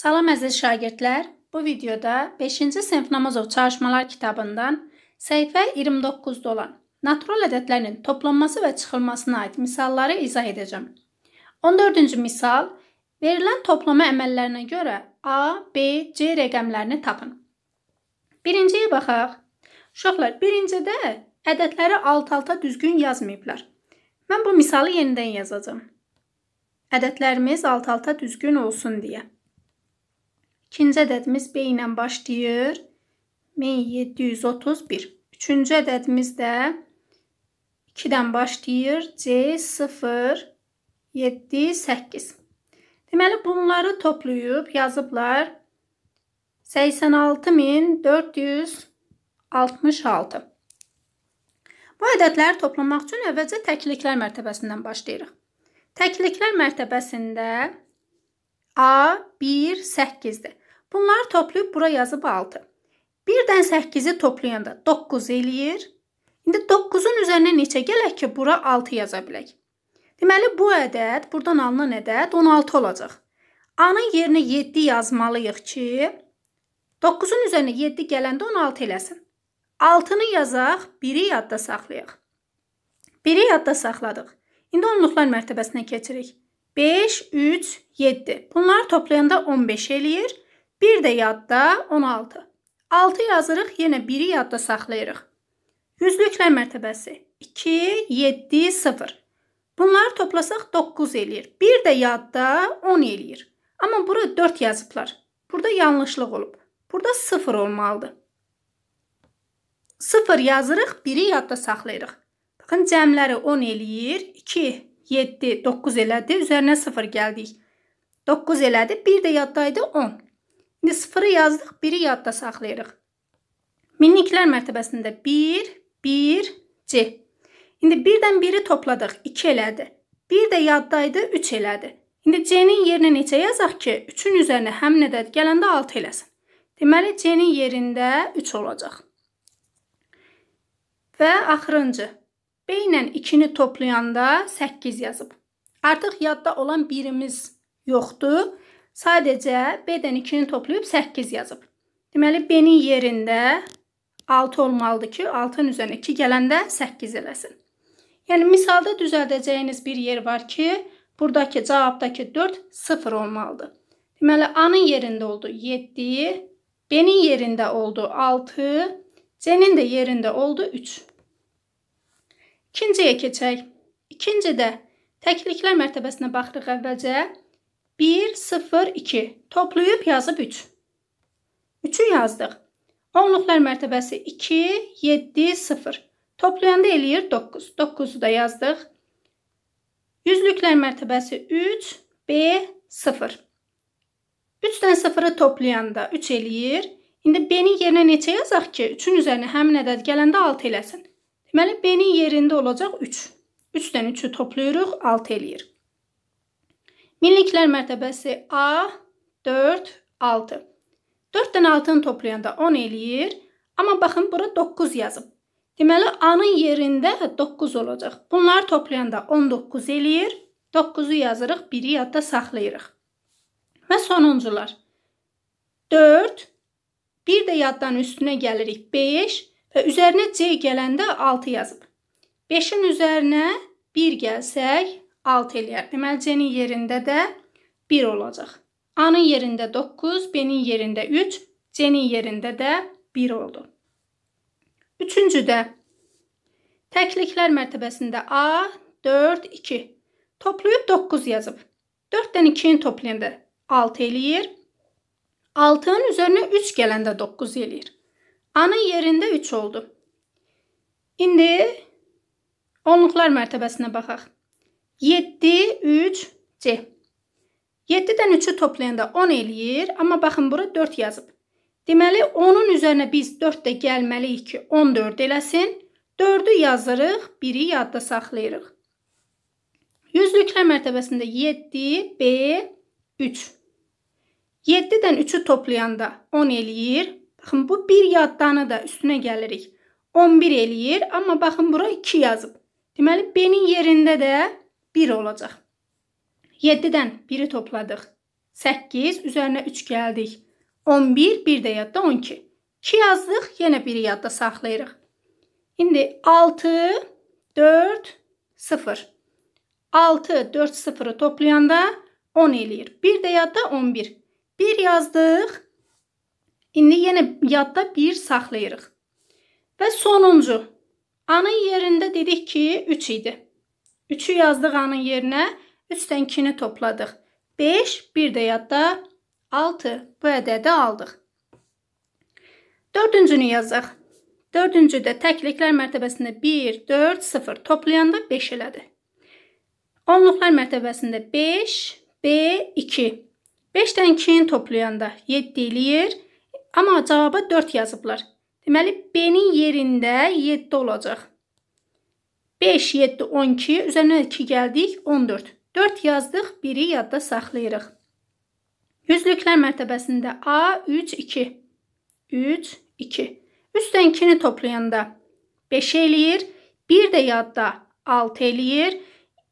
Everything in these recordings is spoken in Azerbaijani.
Salam əziz şagirdlər. Bu videoda 5-ci sinif Namazov çalışmalar kitabından səhifə 29-da olan natural ədədlərin toplanması və çıxılmasına aid misalları izah edəcəm. 14-cü misal verilən toplama əməllərinə görə A, B, C rəqəmlərini tapın. Birinciyə baxaq. Uşaqlar, birincidə ədədləri alt-alta düzgün yazmayıblar. Mən bu misalı yenidən yazacağam. Ədədlərimiz alt-alta düzgün olsun deyə. İkinci ədədimiz B ilə başlayır. 1731. Üçüncü ədədimiz də 2-dən başlayır. C 0 7 8. Deməli bunları toplayıb yazıblar. 86466. Bu ədədləri toplamaq üçün əvvəlcə təkliklər mərtəbəsindən başlayırıq. Təkliklər mərtəbəsində A 1 8-dir. Bunları toplayıb bura yazıb 6. 1-dən 8-i toplayanda 9 eləyir. İndi 9-un üzərinə neçə gələk ki, bura 6 yaza bilək? Deməli, bu ədəd, burdan alınan ədəd 16 olacaq. A-nın yerinə 7 yazmalıyıq ki, 9-un üzərinə 7 gələndə 16 eləsin. 6-nı yazaq, 1-i yadda saxlayaq. 1-i yadda saxladıq. İndi onluqlar mərtəbəsinə keçirik. 5, 3, 7. Bunları toplayanda 15 eləyir. Bir də yadda 16. 6 yazırıq, yenə 1-i yadda saxlayırıq. Yüzlüklər mərtəbəsi 2, 7, 0. Bunları toplasaq 9 eləyir. Bir də yadda 10 eləyir. Amma bura 4 yazıblar. Burada yanlışlıq olub. Burada 0 olmalıdır. 0 yazırıq, 1-i yadda saxlayırıq. Baxın, cəmləri 10 eləyir. 2, 7, 9 elədi. Üzərinə 0 gəldik. 9 elədi. Bir də yaddaydı 10. İndi sıfırı yazdıq, biri yadda saxlayırıq. Minliklər mərtəbəsində 1, 1, C. İndi birdən biri topladıq, 2 elədi. Bir də yaddaydı, 3 elədi. İndi C-nin yerinə neçə yazaq ki, 3-ün üzərinə həm nədədir, gələndə 6 eləsin. Deməli, C-nin yerində 3 olacaq. Və axırıncı. B ilə 2-ni toplayanda 8 yazıb. Artıq yadda olan birimiz yoxdur sadəcə B-dən 2-ni toplayıb 8 yazıb. Deməli, B-nin yerində 6 olmalıdır ki, 6-ın üzərinə 2 gələndə 8 eləsin. Yəni, misalda düzəldəcəyiniz bir yer var ki, buradakı cavabdakı 4 0 olmalıdır. Deməli, A-nın yerində oldu 7, B-nin yerində oldu 6, C-nin də yerində oldu 3. İkinciyə keçək. İkincidə təkliklər mərtəbəsinə baxırıq əvvəlcə. 1, 0, 2. Toplayıb yazıb 3. 3-ü yazdıq. Onluqlar mərtəbəsi 2, 7, 0. Toplayanda eləyir 9. 9-u da yazdıq. Yüzlüklər mərtəbəsi 3, B, 0. 3-dən 0-ı toplayanda 3 eləyir. İndi B-nin yerinə neçə yazaq ki, 3-ün üzərinə həmin ədəd gələndə 6 eləsin. Deməli, B-nin yerində olacaq 3. 3-dən 3-ü toplayırıq, 6 eləyir. Minliklər mərtəbəsi A 4 6. 4 dən 6-nı toplayanda 10 eləyir. Amma baxın bura 9 yazıb. Deməli A-nın yerində 9 olacaq. Bunları toplayanda 19 eləyir. 9-u yazırıq, 1-i yadda saxlayırıq. Və sonuncular. 4 Bir də yaddan üstünə gəlirik 5 və üzərinə C gələndə 6 yazıb. 5-in üzərinə 1 gəlsək 6 eləyər. Deməli C-nin yerində də 1 olacaq. A-nın yerində 9, B-nin yerində 3, C-nin yerində də 1 oldu. Üçüncüdə təkliklər mərtəbəsində A 4 2 toplayıb 9 yazıb. 4-dən 2-ni toplayanda 6 eləyir. 6-nın üzərinə 3 gələndə 9 eləyir. A-nın yerində 3 oldu. İndi onluqlar mərtəbəsinə baxaq. 7, 3, C. 7-dən 3-ü toplayanda 10 eləyir, amma baxın, bura 4 yazıb. Deməli, 10-un üzərinə biz 4 də gəlməliyik ki, 14 eləsin. 4-ü yazırıq, 1-i yadda saxlayırıq. Yüzlüklər mərtəbəsində 7, B, 3. 7-dən 3-ü toplayanda 10 eləyir. Baxın, bu 1 yaddanı da üstünə gəlirik. 11 eləyir, amma baxın, bura 2 yazıb. Deməli, B-nin yerində də 1 olacaq. 7-dən 1-i topladıq. 8 üzərinə 3 gəldik. 11, 1 də yadda 12. 2 yazdıq, yenə 1-i yadda saxlayırıq. İndi 6, 4, 0. 6, 4, 0-ı toplayanda 10 eləyir. 1 də yadda 11. 1 yazdıq. İndi yenə yadda 1 saxlayırıq. Və sonuncu. Anın yerində dedik ki, 3 idi. 3-ü yazdıq anın yerinə 3-dən 2-ni topladıq. 5, 1 də yadda 6 bu ədədi aldıq. Dördüncünü yazıq. Dördüncüdə təkliklər mərtəbəsində 1, 4, 0 toplayanda 5 elədi. Onluqlar mərtəbəsində 5, B, 2. 5-dən 2-ni toplayanda 7 eləyir, amma cavaba 4 yazıblar. Deməli, B-nin yerində 7 olacaq. 5, 7, 12, üzərinə 2 gəldik, 14. 4 yazdıq, 1-i yadda saxlayırıq. Yüzlüklər mərtəbəsində A, 3, 2. 3, 2. Üstdən 2-ni toplayanda 5 eləyir, 1 də yadda 6 eləyir.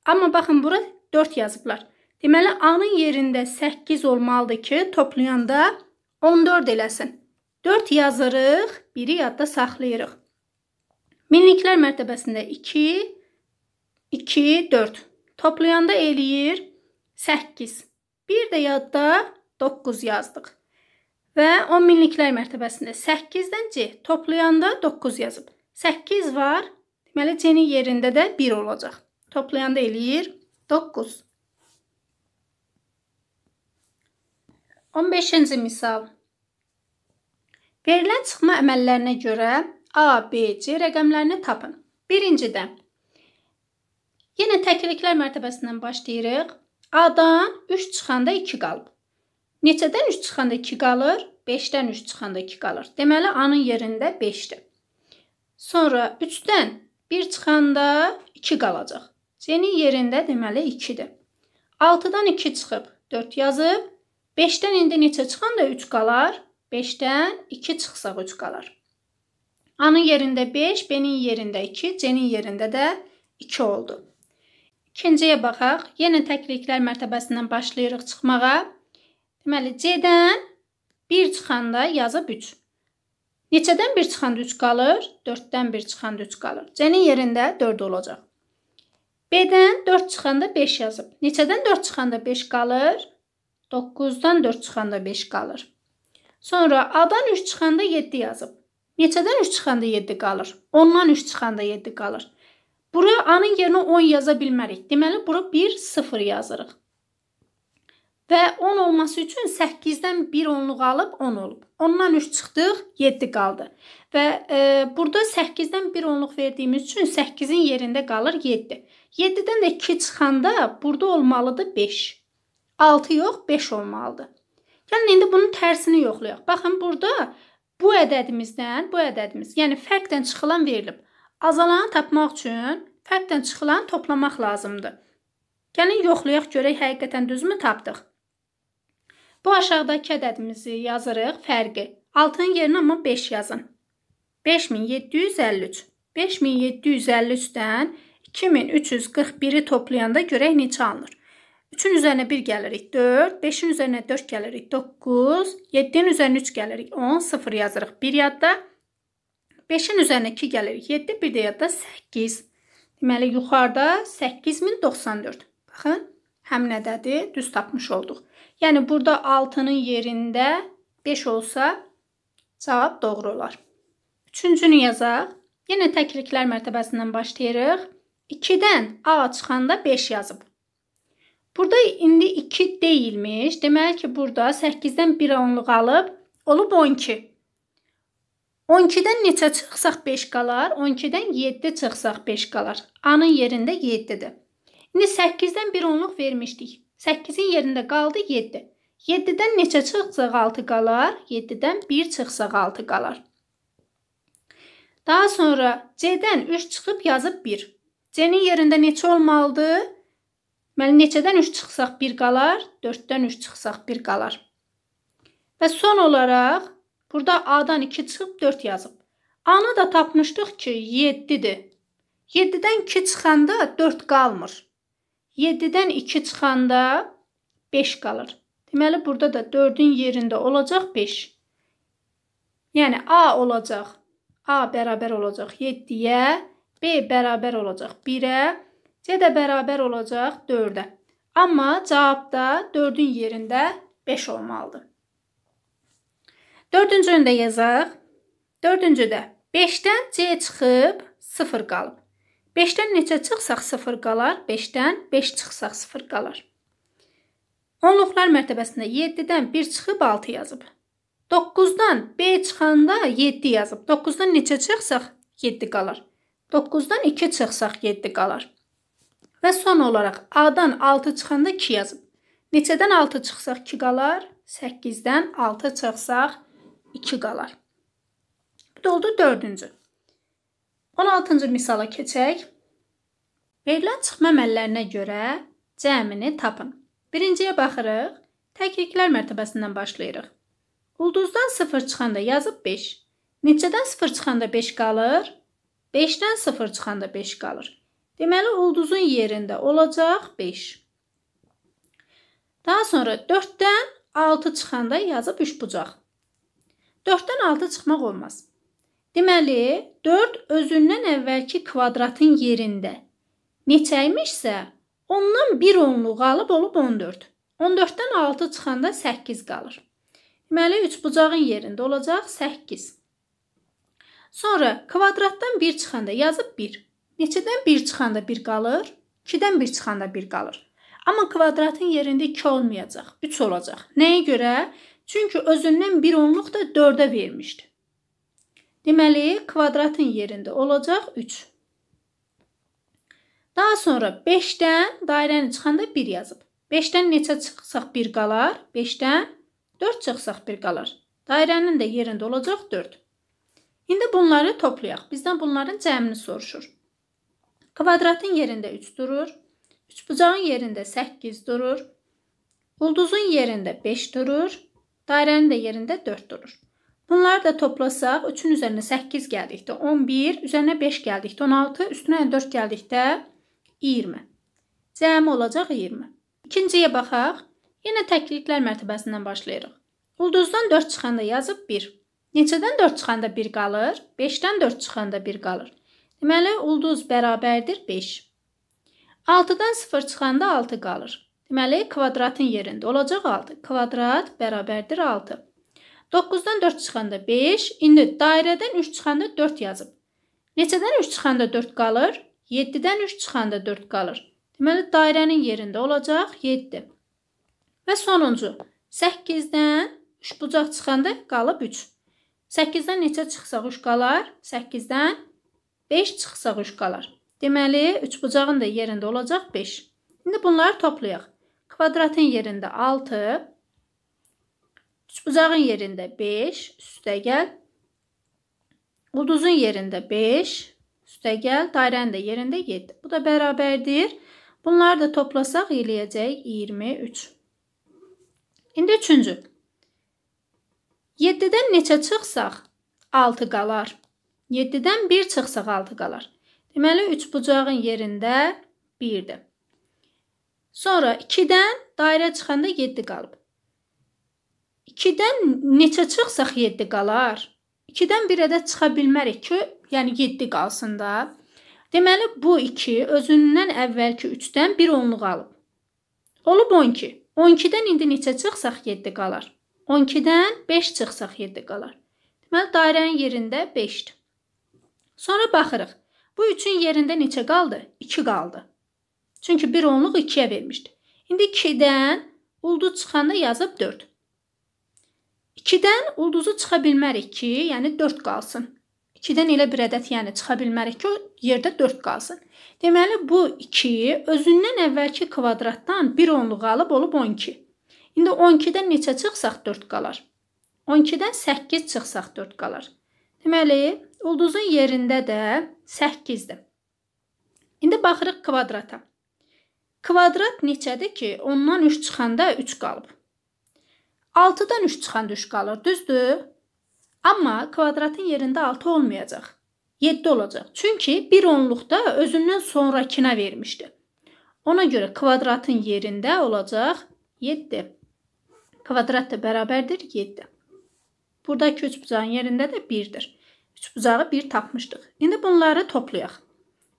Amma baxın, bura 4 yazıblar. Deməli, A-nın yerində 8 olmalıdır ki, toplayanda 14 eləsin. 4 yazırıq, 1-i yadda saxlayırıq. Minliklər mərtəbəsində 2, 2, 4. Toplayanda eləyir 8. Bir də yadda 9 yazdıq. Və 10 minliklər mərtəbəsində 8-dən C toplayanda 9 yazıb. 8 var, deməli C-nin yerində də 1 olacaq. Toplayanda eləyir 9. 15-ci misal. Verilən çıxma əməllərinə görə A, B, C rəqəmlərini tapın. Birincidə, yenə təkliklər mərtəbəsindən başlayırıq. A-dan 3 çıxanda 2 qalıb. Neçədən 3 çıxanda 2 qalır? 5-dən 3 çıxanda 2 qalır. Deməli, A-nın yerində 5-dir. Sonra 3-dən 1 çıxanda 2 qalacaq. C-nin yerində deməli 2-dir. 6-dan 2 çıxıb 4 yazıb. 5-dən indi neçə çıxanda 3 qalar? 5-dən 2 çıxsaq 3 qalar. A-nın yerində 5, B-nin yerində 2, C-nin yerində də 2 oldu. İkinciyə baxaq. Yenə təkliklər mərtəbəsindən başlayırıq çıxmağa. Deməli, C-dən 1 çıxanda yazıb 3. Neçədən 1 çıxanda 3 qalır? 4-dən 1 çıxanda 3 qalır. C-nin yerində 4 olacaq. B-dən 4 çıxanda 5 yazıb. Neçədən 4 çıxanda 5 qalır? 9-dan 4 çıxanda 5 qalır. Sonra A-dan 3 çıxanda 7 yazıb. Neçədən 3 çıxanda 7 qalır? 10-dan 3 çıxanda 7 qalır. Bura A-nın yerinə 10 yaza bilmərik. Deməli, bura 1, 0 yazırıq. Və 10 olması üçün 8-dən 1 onluq alıb 10 olub. 10-dan 3 çıxdıq, 7 qaldı. Və e, burada 8-dən 1 onluq verdiyimiz üçün 8-in yerində qalır 7. 7-dən də 2 çıxanda burada olmalıdır 5. 6 yox, 5 olmalıdır. Gəlin indi bunun tərsini yoxlayaq. Baxın, burada Bu ədədimizdən bu ədədimiz, yəni fərqdən çıxılan verilib. Azalanı tapmaq üçün fərqdən çıxılan toplamaq lazımdır. Gəlin yoxlayaq görək həqiqətən düzmü tapdıq. Bu aşağıdakı ədədimizi yazırıq, fərqi. 6-nın yerinə amma 5 yazın. 5753. 5753-dən 2341-i toplayanda görək neçə alınır? 3-ün üzərinə 1 gəlirik 4, 5-in üzərinə 4 gəlirik 9, 7-in üzərinə 3 gəlirik 10, 0 yazırıq 1 yadda. 5-in üzərinə 2 gəlirik 7, 1 də yadda 8. Deməli, yuxarıda 8094. Baxın, həm nədədir? Düz tapmış olduq. Yəni, burada 6-nın yerində 5 olsa cavab doğru olar. Üçüncünü yazaq. Yenə təkliklər mərtəbəsindən başlayırıq. 2-dən A çıxanda 5 yazıb. Burada indi 2 deyilmiş. Deməli ki, burada 8-dən 1 onluq alıb, olub 12. 12-dən neçə çıxsaq 5 qalar, 12-dən 7 çıxsaq 5 qalar. A-nın yerində 7-dir. İndi 8-dən 1 onluq vermişdik. 8-in yerində qaldı 7. 7-dən neçə çıxsaq 6 qalar, 7-dən 1 çıxsaq 6 qalar. Daha sonra C-dən 3 çıxıb yazıb 1. C-nin yerində neçə olmalıdır? Deməli, neçədən 3 çıxsaq 1 qalar, 4-dən 3 çıxsaq 1 qalar. Və son olaraq, burada A-dan 2 çıxıb 4 yazıb. A-nı da tapmışdıq ki, 7-dir. 7-dən 2 çıxanda 4 qalmır. 7-dən 2 çıxanda 5 qalır. Deməli, burada da 4-ün yerində olacaq 5. Yəni, A olacaq. A bərabər olacaq 7-yə, B bərabər olacaq 1-ə, C də bərabər olacaq 4-ə. Amma cavabda 4-ün yerində 5 olmalıdır. Dördüncünü də yazaq. Dördüncüdə 5-dən C çıxıb 0 qalıb. 5-dən neçə çıxsaq 0 qalar, 5-dən 5 çıxsaq 0 qalar. Onluqlar mərtəbəsində 7-dən 1 çıxıb 6 yazıb. 9-dan B çıxanda 7 yazıb. 9-dan neçə çıxsaq 7 qalar. 9-dan 2 çıxsaq 7 qalar. Və son olaraq A-dan 6 çıxanda 2 yazın. Neçədən 6 çıxsaq 2 qalar? 8-dən 6 çıxsaq 2 qalar. Bu da oldu 4-cü. 16-cı misala keçək. Verilən çıxma əməllərinə görə cəmini tapın. Birinciyə baxırıq. Təkliklər mərtəbəsindən başlayırıq. Ulduzdan 0 çıxanda yazıb 5. Neçədən 0 çıxanda 5 qalır? 5-dən 0 çıxanda 5 qalır. Deməli, ulduzun yerində olacaq 5. Daha sonra 4-dən 6 çıxanda yazıb 3 bucaq. 4-dən 6 çıxmaq olmaz. Deməli, 4 özündən əvvəlki kvadratın yerində neçəymişsə, ondan 1 onluq alıb olub 14. 14-dən 6 çıxanda 8 qalır. Deməli, 3 bucağın yerində olacaq 8. Sonra kvadratdan 1 çıxanda yazıb 1. Neçədən 1 çıxanda 1 qalır, 2-dən 1 çıxanda 1 qalır. Amma kvadratın yerində 2 olmayacaq, 3 olacaq. Nəyə görə? Çünki özündən 1 onluq da 4-ə vermişdi. Deməli, kvadratın yerində olacaq 3. Daha sonra 5-dən dairəni çıxanda 1 yazıb. 5-dən neçə çıxsaq 1 qalar? 5-dən 4 çıxsaq 1 qalar. Dairənin də yerində olacaq 4. İndi bunları toplayaq. Bizdən bunların cəmini soruşur. Kvadratın yerində 3 durur. Üçbucağın yerində 8 durur. Ulduzun yerində 5 durur. Dairənin də yerində 4 durur. Bunları da toplasaq 3-ün üzərinə 8 gəldikdə 11, üzərinə 5 gəldikdə 16, üstünə 4 gəldikdə 20. Cəmi olacaq 20. İkinciyə baxaq. Yenə təkliklər mərtəbəsindən başlayırıq. Ulduzdan 4 çıxanda yazıb 1. Neçədən 4 çıxanda 1 qalır? 5-dən 4 çıxanda 1 qalır. Deməli, ulduz bərabərdir 5. 6-dan 0 çıxanda 6 qalır. Deməli, kvadratın yerində olacaq 6. Kvadrat bərabərdir 6. 9-dan 4 çıxanda 5, indi dairədən 3 çıxanda 4 yazıb. Neçədən 3 çıxanda 4 qalır? 7-dən 3 çıxanda 4 qalır. Deməli, dairənin yerində olacaq 7. Və sonuncu, 8-dən 3 bucaq çıxanda qalıb 3. 8-dən neçə çıxsaq 3 qalar? 8-dən 5 çıxsa quşqalar. Deməli, üçbucağın da yerində olacaq 5. İndi bunları toplayaq. Kvadratın yerində 6, üçbucağın yerində 5, üstə gəl. Ulduzun yerində 5, üstə gəl, dairənin də yerində 7. Bu da bərabərdir. Bunları da toplasaq eləyəcək 23. İndi üçüncü. 7-dən neçə çıxsaq 6 qalar. 7-dən 1 çıxsa qaldı qalar. Deməli, 3 bucağın yerində 1-dir. Sonra 2-dən dairə çıxanda 7 qalıb. 2-dən neçə çıxsaq 7 qalar. 2-dən 1-ə də çıxa bilmərik ki, yəni 7 qalsın da. Deməli, bu 2 özündən əvvəlki 3-dən 1 onluq alıb. Olub 12. 12-dən indi neçə çıxsaq 7 qalar. 12-dən 5 çıxsaq 7 qalar. Deməli, dairənin yerində 5-dir. Sonra baxırıq. Bu üçün yerində neçə qaldı? 2 qaldı. Çünki bir onluq 2-yə vermişdi. İndi 2-dən ulduz çıxanda yazıb 4. 2-dən ulduzu çıxa bilmərik ki, yəni 4 qalsın. 2-dən elə bir ədəd yəni çıxa bilmərik ki, o yerdə 4 qalsın. Deməli bu 2 özündən əvvəlki kvadratdan 1 onluq alıb olub 12. İndi 12-dən neçə çıxsaq 4 qalar. 12-dən 8 çıxsaq 4 qalar. Deməli Ulduzun yerində də 8-dir. İndi baxırıq kvadrata. Kvadrat neçədir ki, ondan 3 çıxanda 3 qalıb. 6-dan 3 çıxanda 3 qalır, düzdür? Amma kvadratın yerində 6 olmayacaq. 7 olacaq. Çünki 1 onluqda özündən sonrakinə vermişdi. Ona görə kvadratın yerində olacaq 7. Kvadrat da bərabərdir 7. Buradakı üç bucağın yerində də 1-dir. 3 bucağı 1 tapmışdıq. İndi bunları toplayaq.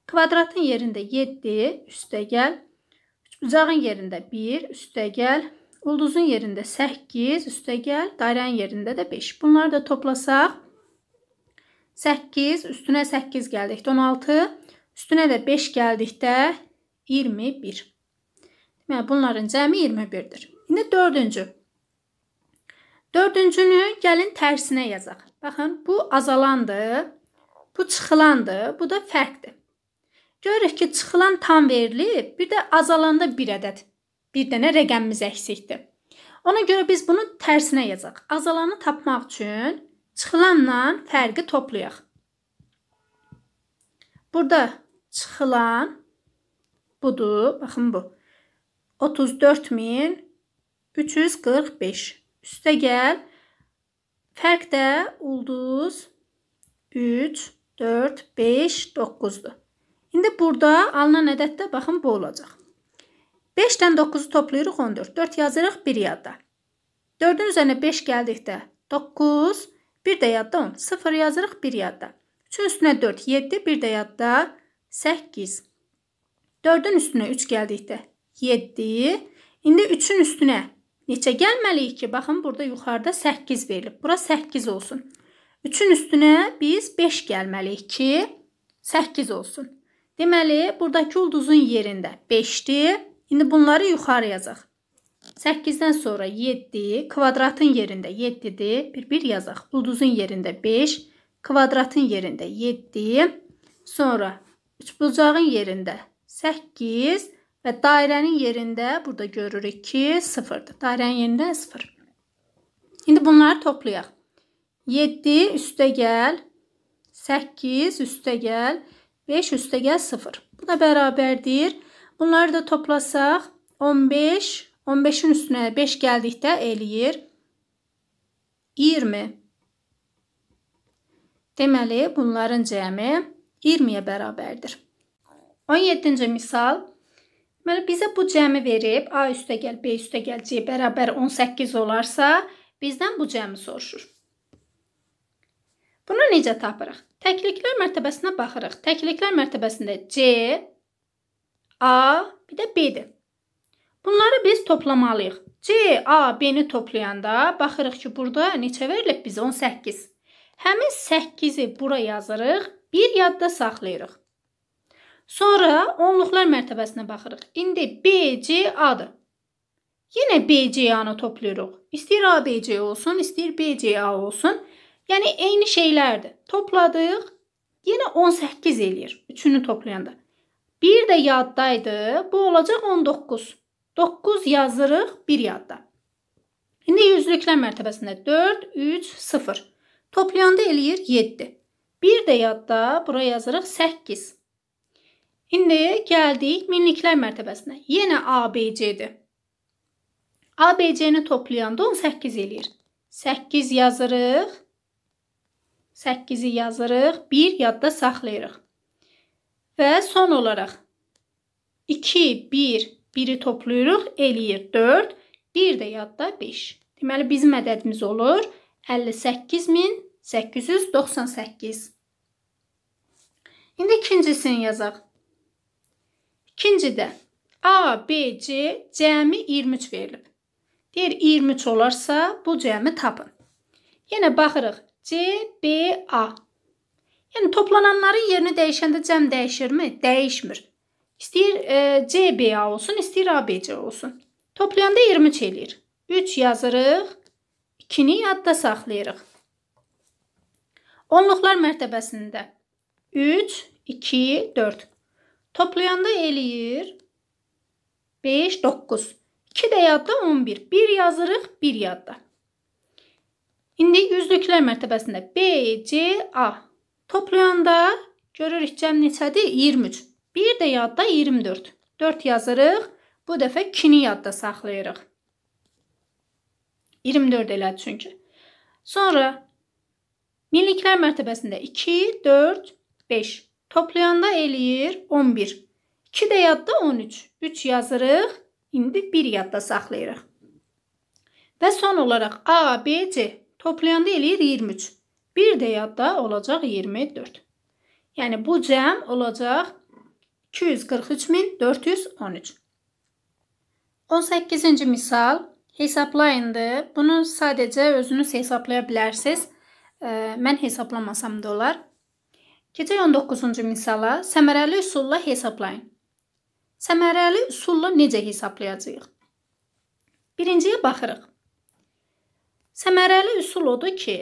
Kvadratın yerində 7 üstə gəl. 3 bucağın yerində 1 üstə gəl. Ulduzun yerində 8 üstə gəl. Dairənin yerində də 5. Bunları da toplasaq 8 üstünə 8 gəldikdə 16, üstünə də 5 gəldikdə 21. Deməli bunların cəmi 21-dir. İndi 4-cü. 4-cünü gəlin tərsinə yazaq. Baxın, bu azalandır. Bu çıxılandır. Bu da fərqdir. Görürük ki, çıxılan tam verilib, bir də azalanda bir ədəd. Bir dənə rəqəmimiz əksikdir. Ona görə biz bunu tərsinə yazaq. Azalanı tapmaq üçün çıxılanla fərqi toplayaq. Burada çıxılan budur. Baxın bu. 34345. Üstə gəl Fərq də ulduz 3, 4, 5, 9-dur. İndi burada alınan ədəd də baxın bu olacaq. 5-dən 9-u toplayırıq 14. 4 yazırıq 1 yadda. 4-ün üzərinə 5 gəldikdə 9, 1 də yadda 10. 0 yazırıq 1 yadda. 3-ün üstünə 4, 7, 1 də yadda 8. 4-ün üstünə 3 gəldikdə 7. İndi 3-ün üstünə neçə gəlməliyik ki, baxın burada yuxarıda 8 verilib. Bura 8 olsun. 3-ün üstünə biz 5 gəlməliyik ki, 8 olsun. Deməli, buradakı ulduzun yerində 5-dir. İndi bunları yuxarı yazaq. 8-dən sonra 7, kvadratın yerində 7-dir. Bir-bir yazaq. Ulduzun yerində 5, kvadratın yerində 7, sonra üçbucağın yerində 8, Və dairənin yerində burada görürük ki, 0-dır. Dairənin yerində 0. İndi bunları toplayaq. 7 üstə gəl, 8 üstə gəl, 5 üstə gəl 0. Bu da bərabərdir. Bunları da toplasaq 15, 15-in üstünə 5 gəldikdə eləyir 20. Deməli, bunların cəmi 20-yə bərabərdir. 17-ci misal Deməli, bizə bu cəmi verib, A üstəgəl, B üstəgəl, C bərabər 18 olarsa, bizdən bu cəmi soruşur. Bunu necə tapırıq? Təkliklər mərtəbəsinə baxırıq. Təkliklər mərtəbəsində C, A, bir də B-dir. Bunları biz toplamalıyıq. C, A, B-ni toplayanda baxırıq ki, burada neçə verilib bizə? 18. Həmin 8-i bura yazırıq, 1 yadda saxlayırıq. Sonra onluqlar mərtəbəsinə baxırıq. İndi BCA-dır. Yenə BCA-nı toplayırıq. İstəyir ABC olsun, istəyir BCA olsun. Yəni eyni şeylərdir. Topladıq. Yenə 18 eləyir. Üçünü toplayanda. Bir də yaddaydı. Bu olacaq 19. 9 yazırıq bir yadda. İndi yüzlüklər mərtəbəsində 4, 3, 0. Toplayanda eləyir 7. Bir də yadda bura yazırıq 8. İndi gəldik minliklər mərtəbəsinə. Yenə ABC-dir. ABC-ni toplayanda 18 eləyir. 8 yazırıq. 8-i yazırıq, 1 yadda saxlayırıq. Və son olaraq 2, 1, 1-i toplayırıq, eləyir 4, 1 də yadda 5. Deməli, bizim ədədimiz olur 58898. İndi ikincisini yazaq. İkincidə A, B, C cəmi 23 verilib. Deyir 23 olarsa bu cəmi tapın. Yenə baxırıq. C, B, A. Yəni toplananların yerini dəyişəndə cəm dəyişirmi? Dəyişmir. İstəyir e, C, B, A olsun, istəyir A, B, C olsun. Toplayanda 23 eləyir. 3 yazırıq. 2-ni yadda saxlayırıq. Onluqlar mərtəbəsində 3, 2, 4. Toplayanda eləyir 5, 9. 2 də yadda 11. 1 yazırıq, 1 yadda. İndi yüzlüklər mərtəbəsində B, C, A. Toplayanda görürük cəm neçədir? 23. 1 də yadda 24. 4 yazırıq. Bu dəfə 2-ni yadda saxlayırıq. 24 elədi çünki. Sonra Miliklər mərtəbəsində 2, 4, 5. Toplayanda eləyir 11. 2 də yadda 13. 3 yazırıq. İndi 1 yadda saxlayırıq. Və son olaraq A, B, C toplayanda eləyir 23. 1 də yadda olacaq 24. Yəni bu cəm olacaq 243413. 18-ci misal hesablayındır. Bunu sadəcə özünüz hesablaya bilərsiniz. Mən hesablamasam da olar. Keçək 19-cu misala səmərəli üsulla hesablayın. Səmərəli üsulla necə hesablayacağıq? Birinciyə baxırıq. Səmərəli üsul odur ki,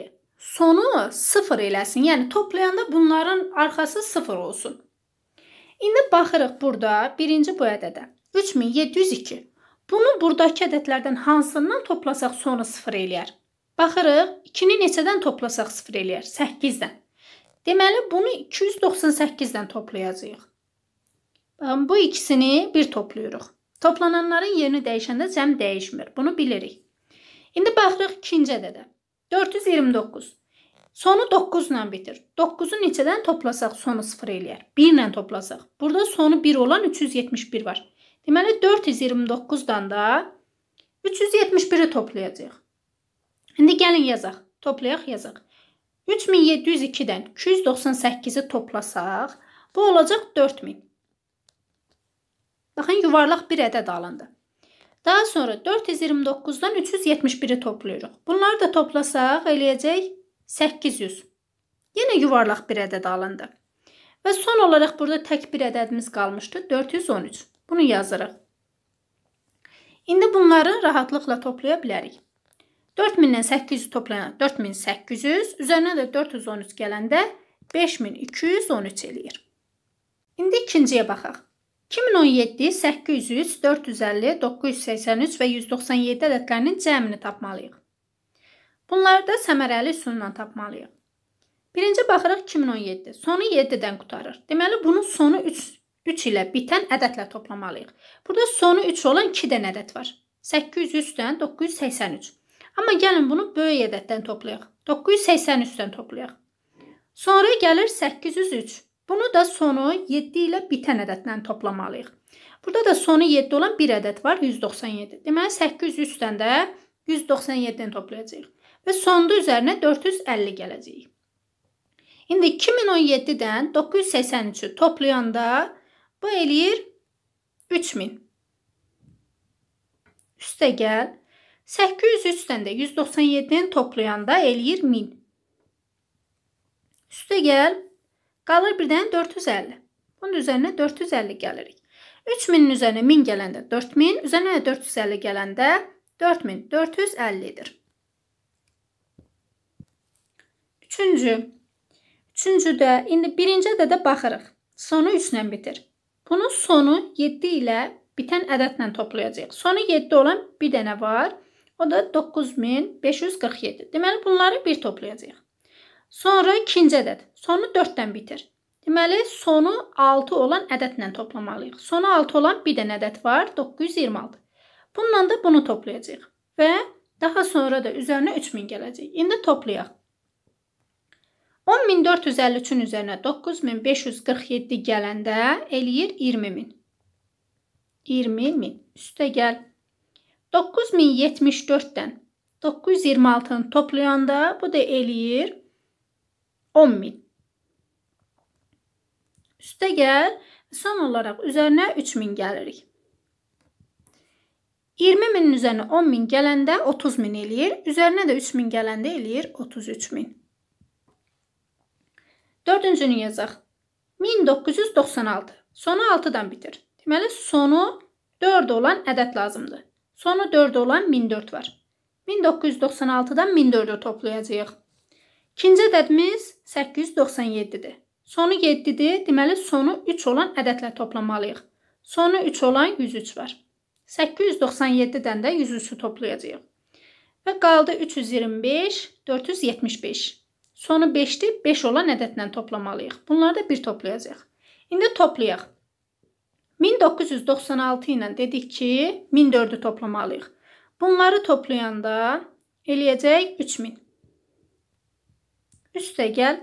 sonu 0 eləsin. Yəni toplayanda bunların arxası 0 olsun. İndi baxırıq burada birinci bu ədədə. 3702. Bunu burdakı ədədlərdən hansından toplasaq sonra 0 eləyər? Baxırıq, 2-ni neçədən toplasaq 0 eləyər? 8-dən. Deməli, bunu 298-dən toplayacağıq. Bu ikisini bir toplayırıq. Toplananların yerini dəyişəndə cəm dəyişmir. Bunu bilirik. İndi baxırıq ikinci ədədə. 429. Sonu 9 ilə bitir. 9-u neçədən toplasaq sonu 0 eləyər. 1 ilə toplasaq. Burada sonu 1 olan 371 var. Deməli 429-dan da 371-i toplayacağıq. İndi gəlin yazaq. Toplayaq, yazaq. 3702-dən 298-i toplasaq, bu olacaq 4000. Baxın, yuvarlaq bir ədəd alındı. Daha sonra 429-dan 371-i toplayırıq. Bunları da toplasaq eləyəcək 800. Yenə yuvarlaq bir ədəd alındı. Və son olaraq burada tək bir ədədimiz qalmışdı 413. Bunu yazırıq. İndi bunları rahatlıqla toplaya bilərik. 4000-dən 800 toplayan 4800, üzərinə də 413 gələndə 5213 eləyir. İndi ikinciyə baxaq. 2017, 800, 450, 983 və 197 ədədlərinin cəmini tapmalıyıq. Bunları da səmərəli üsulla tapmalıyıq. Birinci baxırıq 2017. Sonu 7-dən qutarır. Deməli, bunun sonu 3, 3 ilə bitən ədədlə toplamalıyıq. Burada sonu 3 olan 2 dənə ədəd var. 803-dən 983. Amma gəlin bunu böyük ədəddən toplayaq. 983-dən toplayaq. Sonra gəlir 803. Bunu da sonu 7 ilə bitən ədədlə toplamalıyıq. Burada da sonu 7 olan bir ədəd var, 197. Deməli 803-dən də 197-dən toplayacağıq və sonda üzərinə 450 gələcəyik. İndi 2017-dən 983-ü toplayanda bu eləyir 3000. Üstə gəl 803-dən də 197-ni toplayanda eləyir 1000. Üstə gəl, qalır birdən 450. Bunun üzərinə 450 gəlirik. 3000-in üzərinə 1000 gələndə 4000, üzərinə 450 gələndə 4450-dir. Üçüncü. Üçüncüdə, indi birinci ədədə baxırıq. Sonu 3 ilə bitir. Bunun sonu 7 ilə bitən ədədlə toplayacağıq. Sonu 7 olan bir dənə var. 7 O da 9547. Deməli, bunları bir toplayacaq. Sonra ikinci ədəd. Sonu 4-dən bitir. Deməli, sonu 6 olan ədədlə toplamalıyıq. Sonu 6 olan bir dənə ədəd var, 926. Bununla da bunu toplayacaq. Və daha sonra da üzərinə 3000 gələcək. İndi toplayaq. 10453-ün üzərinə 9547 gələndə eləyir 20000. 20000 üstə gəl 9074-dən 926-nı toplayanda bu da eləyir 10000. Üstə gəl, son olaraq üzərinə 3000 gəlirik. 20 minin üzərinə 10 min gələndə 30 min eləyir. Üzərinə də 3 min gələndə eləyir 33 min. Dördüncünü yazaq. 1996. Sonu 6-dan bitir. Deməli, sonu 4 olan ədəd lazımdır. Sonu 4 olan 1004 var. 1996-dan 1004-ü toplayacağıq. İkinci ədədimiz 897-dir. Sonu 7-dir, deməli sonu 3 olan ədədlə toplamalıyıq. Sonu 3 olan 103 var. 897-dən də 103-ü toplayacağıq. Və qaldı 325, 475. Sonu 5-dir, 5 olan ədədlə toplamalıyıq. Bunları da 1 toplayacağıq. İndi toplayaq. 1996 ilə dedik ki, 1004-ü toplamalıyıq. Bunları toplayanda eləyəcək 3000. Üstə gəl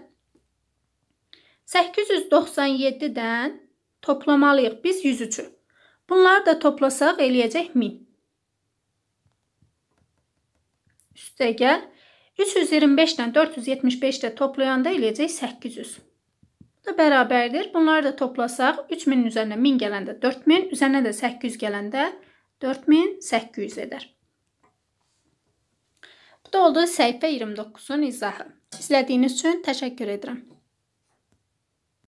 897-dən toplamalıyıq biz 103-ü. Bunları da toplasaq eləyəcək 1000. Üstə gəl 325-dən 475-də toplayanda eləyəcək 800. Bu da bərabərdir. Bunları da toplasaq 3000-in üzərinə 1000 gələndə 4000, üzərinə də 800 gələndə 4800 edər. Bu da oldu səhifə 29-un izahı. İzlədiyiniz üçün təşəkkür edirəm.